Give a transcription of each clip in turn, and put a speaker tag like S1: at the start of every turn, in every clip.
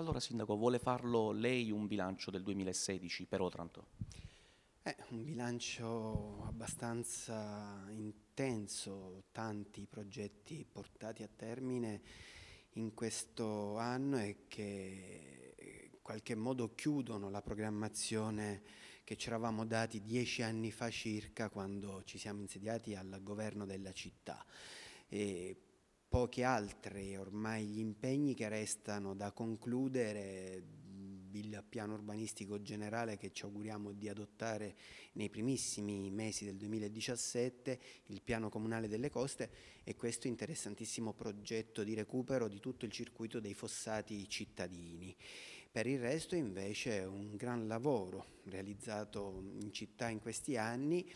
S1: Allora Sindaco, vuole farlo lei un bilancio del 2016 per Otranto? Eh, un bilancio abbastanza intenso, tanti progetti portati a termine in questo anno e che in qualche modo chiudono la programmazione che ci eravamo dati dieci anni fa circa quando ci siamo insediati al governo della città. E pochi altri ormai gli impegni che restano da concludere il piano urbanistico generale che ci auguriamo di adottare nei primissimi mesi del 2017, il piano comunale delle coste e questo interessantissimo progetto di recupero di tutto il circuito dei fossati cittadini. Per il resto invece un gran lavoro realizzato in città in questi anni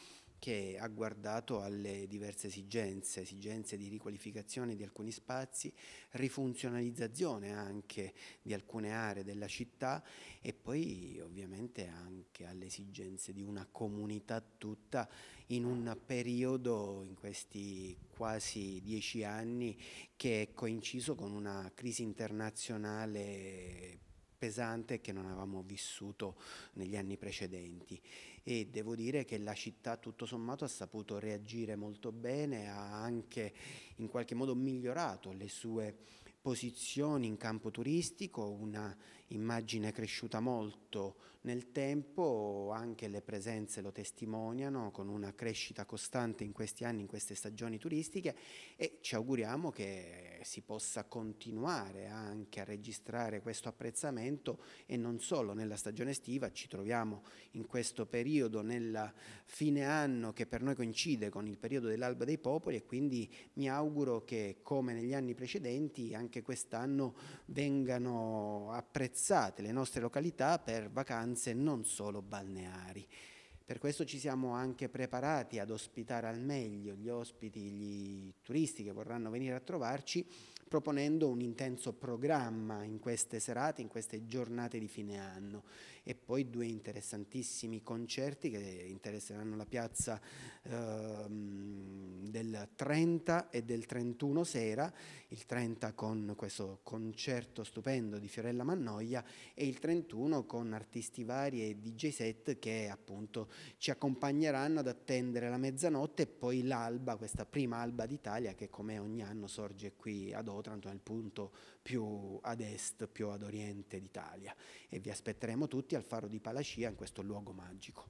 S1: che ha guardato alle diverse esigenze, esigenze di riqualificazione di alcuni spazi, rifunzionalizzazione anche di alcune aree della città e poi ovviamente anche alle esigenze di una comunità tutta in un periodo, in questi quasi dieci anni, che è coinciso con una crisi internazionale pesante che non avevamo vissuto negli anni precedenti e devo dire che la città tutto sommato ha saputo reagire molto bene, ha anche in qualche modo migliorato le sue posizioni in campo turistico, una immagine cresciuta molto nel tempo, anche le presenze lo testimoniano con una crescita costante in questi anni, in queste stagioni turistiche e ci auguriamo che si possa continuare anche a registrare questo apprezzamento e non solo nella stagione estiva, ci troviamo in questo periodo nel fine anno che per noi coincide con il periodo dell'alba dei popoli e quindi mi auguro che come negli anni precedenti anche anche quest'anno vengano apprezzate le nostre località per vacanze non solo balneari. Per questo ci siamo anche preparati ad ospitare al meglio gli ospiti, gli turisti che vorranno venire a trovarci, proponendo un intenso programma in queste serate, in queste giornate di fine anno e poi due interessantissimi concerti che interesseranno la piazza ehm, del 30 e del 31 sera, il 30 con questo concerto stupendo di Fiorella Mannoia e il 31 con artisti vari e DJ set che appunto ci accompagneranno ad attendere la mezzanotte e poi l'alba, questa prima alba d'Italia che come ogni anno sorge qui ad Otranto, nel punto più ad est, più ad oriente d'Italia e vi aspetteremo tutti al faro di Palacia in questo luogo magico.